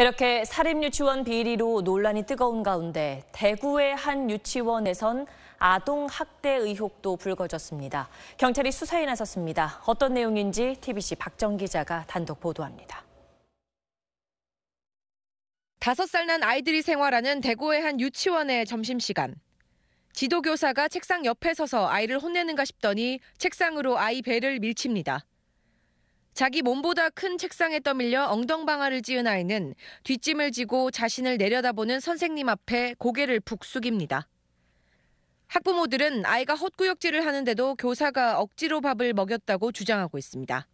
이렇게 사립유치원 비리로 논란이 뜨거운 가운데 대구의 한 유치원에선 아동 학대 의혹도 불거졌습니다. 경찰이 수사에 나섰습니다. 어떤 내용인지 TBC 박정 기자가 단독 보도합니다. 다섯 살 난 아이들이 생활하는 대구의 한 유치원의 점심시간. 지도교사가 책상 옆에 서서 아이를 혼내는가 싶더니 책상으로 아이 배를 밀칩니다. 자기 몸보다 큰 책상에 떠밀려 엉덩방아를 찌은 아이는 뒷짐을 지고 자신을 내려다보는 선생님 앞에 고개를 북 숙입니다. 학부모들은 아이가 헛구역질을 하는데도 교사가 억지로 밥을 먹였다고 주장하고 있습니다.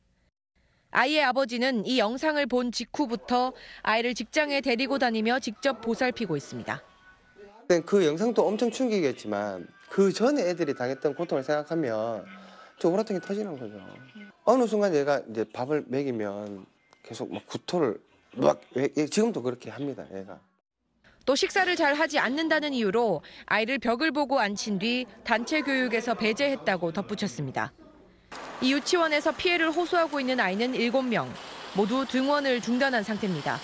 아이의 아버지는 이 영상을 본 직후부터 아이를 직장에 데리고 다니며 직접 보살피고 있습니다. 그 영상도 엄청 충격이었지만 그 전에 애들이 당했던 고통을 생각하면 오버라탕이 터지는 거죠. 어느 순간 얘가 이제 밥을 먹이면 계속 막 구토를 막 예, 예, 지금도 그렇게 합니다. 얘가. 또 식사를 잘 하지 않는다는 이유로 아이를 벽을 보고 앉힌 뒤 단체 교육에서 배제했다고 덧붙였습니다. 이 유치원에서 피해를 호소하고 있는 아이는 7명, 모두 등원을 중단한 상태입니다.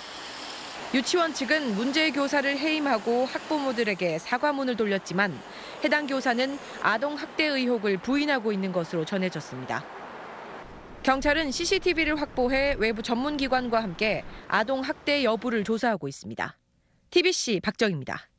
유치원 측은 문제의 교사를 해임하고 학부모들에게 사과문을 돌렸지만 해당 교사는 아동 학대 의혹을 부인하고 있는 것으로 전해졌습니다. 경찰은 CCTV를 확보해 외부 전문 기관과 함께 아동 학대 여부를 조사하고 있습니다. TBC 박정입니다.